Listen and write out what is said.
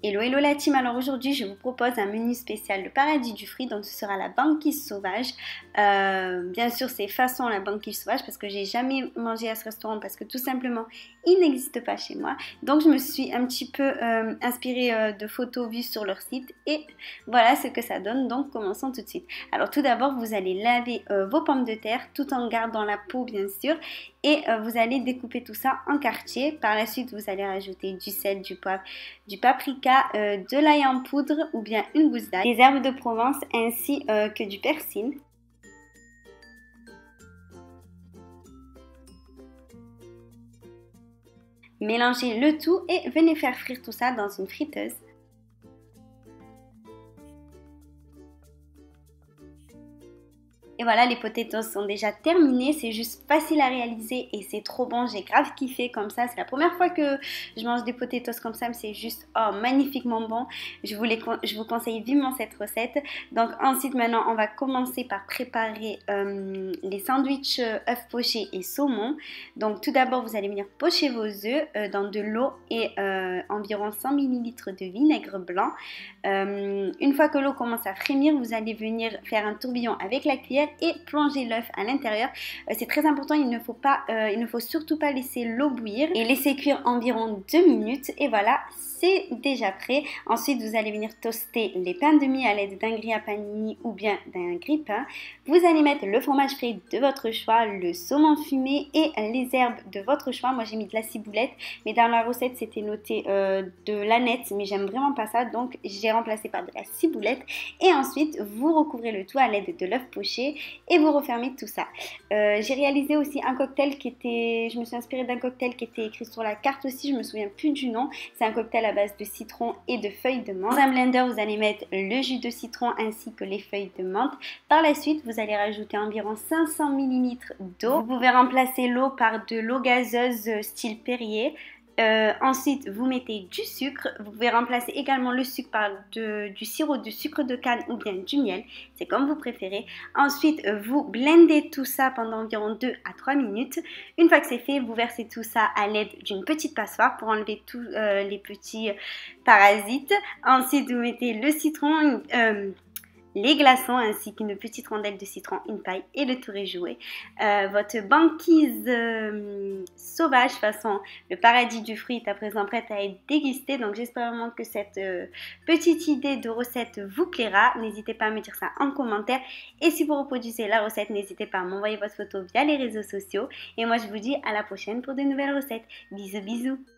Hello hello la team, alors aujourd'hui je vous propose un menu spécial le paradis du fruit, donc ce sera la banquise sauvage. Euh, bien sûr c'est façon la banquise sauvage parce que j'ai jamais mangé à ce restaurant parce que tout simplement il n'existe pas chez moi. Donc je me suis un petit peu euh, inspirée euh, de photos vues sur leur site et voilà ce que ça donne, donc commençons tout de suite. Alors tout d'abord vous allez laver vos pommes de terre tout en gardant la peau bien sûr et vous allez découper tout ça en quartier. Par la suite vous allez rajouter du sel, du poivre, du paprika euh, de l'ail en poudre ou bien une gousse d'ail, des herbes de Provence ainsi euh, que du persil. Mélangez le tout et venez faire frire tout ça dans une friteuse. Et voilà, les potatoes sont déjà terminées. c'est juste facile à réaliser et c'est trop bon, j'ai grave kiffé comme ça. C'est la première fois que je mange des potatoes comme ça, c'est juste oh, magnifiquement bon. Je vous, je vous conseille vivement cette recette. Donc ensuite, maintenant, on va commencer par préparer euh, les sandwichs euh, œufs pochés et saumon. Donc tout d'abord, vous allez venir pocher vos œufs euh, dans de l'eau et environ 100 ml de vinaigre blanc. une fois que l'eau commence à frémir, vous allez venir faire un tourbillon avec la cuillère et plonger l'œuf à l'intérieur. Euh, c'est très important, il ne faut pas, euh, il ne faut surtout pas laisser l'eau bouillir et laisser cuire environ 2 minutes. Et voilà, c'est déjà prêt. Ensuite, vous allez venir toaster les pains de mie à l'aide d'un gris à panini ou bien d'un gris pain. Vous allez mettre le fromage frais de votre choix, le saumon fumé et les herbes de votre choix. Moi, j'ai mis de la ciboulette, mais dans la recette, c'était noté euh, de l'aneth, mais j'aime vraiment pas ça, donc j'ai remplacé par de la ciboulette. Et ensuite, vous recouvrez le tout à l'aide de l'œuf poché et vous refermez tout ça. Euh, j'ai réalisé aussi un cocktail qui était, je me suis inspirée d'un cocktail qui était écrit sur la carte aussi, je me souviens plus du nom. C'est un cocktail à base de citron et de feuilles de menthe. Dans un blender, vous allez mettre le jus de citron ainsi que les feuilles de menthe. Par la suite, vous allez rajouter environ 500 ml d'eau. Vous pouvez remplacer l'eau par de l'eau gazeuse style Perrier. Euh, ensuite, vous mettez du sucre. Vous pouvez remplacer également le sucre par du sirop du sucre de canne ou bien du miel. C'est comme vous préférez. Ensuite, vous blendez tout ça pendant environ 2 à 3 minutes. Une fois que c'est fait, vous versez tout ça à l'aide d'une petite passoire pour enlever tous euh, les petits parasites. Ensuite, vous mettez le citron. Euh, les glaçons ainsi qu'une petite rondelle de citron, une paille et le tour est joué. Euh, votre banquise euh, sauvage façon le paradis du fruit est à présent prête à être dégustée. Donc j'espère vraiment que cette euh, petite idée de recette vous plaira. N'hésitez pas à me dire ça en commentaire. Et si vous reproduisez la recette, n'hésitez pas à m'envoyer votre photo via les réseaux sociaux. Et moi je vous dis à la prochaine pour de nouvelles recettes. Bisous bisous